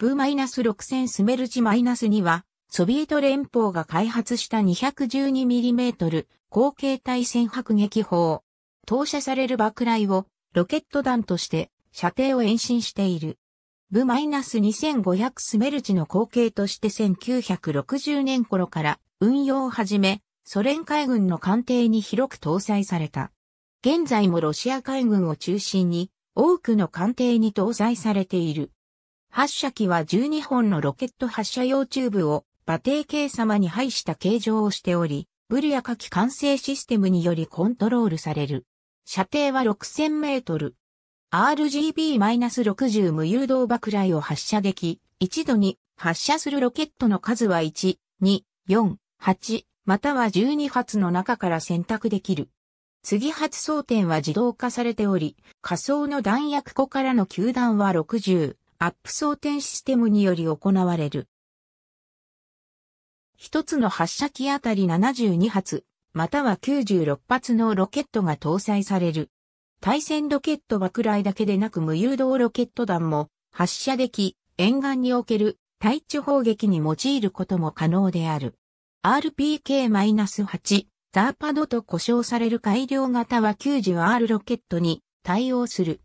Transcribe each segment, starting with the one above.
マス6 0 0 0スメルチ -2 は、ソビエト連邦が開発した 212mm 後継対戦迫撃砲。投射される爆雷をロケット弾として射程を延伸している。マイナス2 5 0 0スメルチの後継として1960年頃から運用を始め、ソ連海軍の艦艇に広く搭載された。現在もロシア海軍を中心に多くの艦艇に搭載されている。発射機は12本のロケット発射用チューブを馬蹄形様に配した形状をしており、ブルや火器完成システムによりコントロールされる。射程は6000メートル。RGB-60 無誘導爆雷を発射でき、一度に発射するロケットの数は1、2、4、8、または12発の中から選択できる。次発装填は自動化されており、仮想の弾薬庫からの球弾は60、アップ装填システムにより行われる。一つの発射機あたり72発、または96発のロケットが搭載される。対戦ロケット爆雷だけでなく無誘導ロケット弾も発射でき、沿岸における対地砲撃に用いることも可能である。RPK-8、ザーパドと呼称される改良型は 90R ロケットに対応する。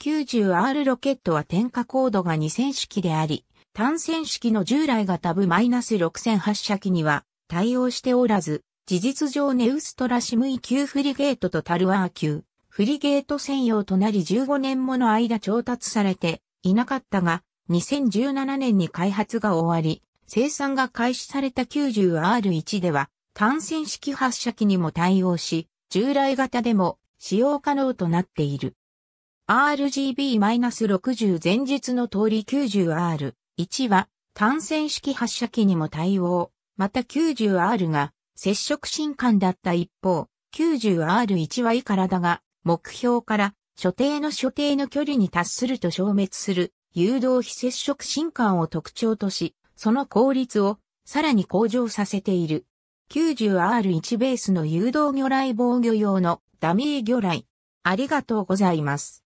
90R ロケットは点火高度が2000式であり、単線式の従来型部 -6000 発射機には対応しておらず、事実上ネウストラシムイ級フリゲートとタルワー級、フリゲート専用となり15年もの間調達されていなかったが、2017年に開発が終わり、生産が開始された 90R1 では、単線式発射機にも対応し、従来型でも使用可能となっている。RGB-60 前日の通り 90R1 は単線式発射機にも対応。また 90R が接触新化だった一方、90R1 は以体が目標から所定の所定の距離に達すると消滅する誘導非接触新化を特徴とし、その効率をさらに向上させている。90R1 ベースの誘導魚雷防御用のダミー魚雷。ありがとうございます。